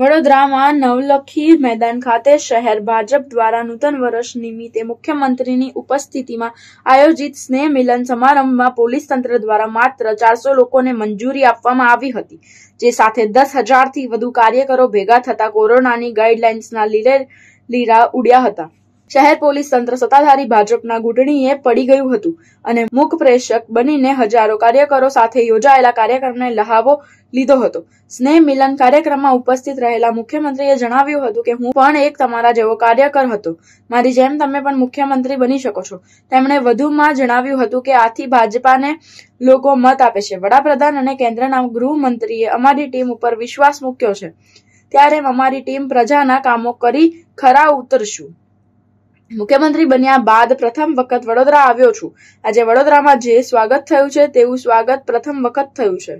વડોદરામાં નવલખી મેદાન ખાતે શહેર ભાજપ દ્વારા નૂતન વર્ષ નિમિત્તે મુખ્યમંત્રીની ઉપસ્થિતિમાં આયોજિત સ્નેહ મિલન સમારંભમાં પોલીસ તંત્ર દ્વારા માત્ર ચારસો લોકોને મંજૂરી આપવામાં આવી હતી જે સાથે દસ હજારથી વધુ કાર્યકરો ભેગા થતા કોરોનાની ગાઈડલાઇન્સના લીલે લીરા ઉડ્યા હતા શહેર પોલીસ તંત્ર સત્તાધારી ભાજપના ઘૂંટણીએ પડી ગયું હતું અને મુખ પ્રેક્ષક બનીને હજારો કાર્યકરો સાથે યોજાયેલા કાર્યક્રમને લહાવો લીધો હતો સ્નેહ મિલન કાર્યક્રમમાં ઉપસ્થિત રહેલા મુખ્યમંત્રીએ જણાવ્યું હતું કે હું પણ એક તમારા જેવો કાર્યકર હતો મારી જેમ તમે પણ મુખ્યમંત્રી બની શકો છો તેમણે વધુમાં જણાવ્યું હતું કે આથી ભાજપાને લોકો મત આપે છે વડાપ્રધાન અને કેન્દ્રના ગૃહમંત્રીએ અમારી ટીમ ઉપર વિશ્વાસ મૂક્યો છે ત્યારે અમારી ટીમ પ્રજાના કામો કરી ખરા ઉતરશું મુખ્યમંત્રી બન્યા બાદ પ્રથમ વખત વડોદરા આવ્યો છું આજે વડોદરામાં જે સ્વાગત થયું છે તેવું સ્વાગત પ્રથમ વખત થયું છે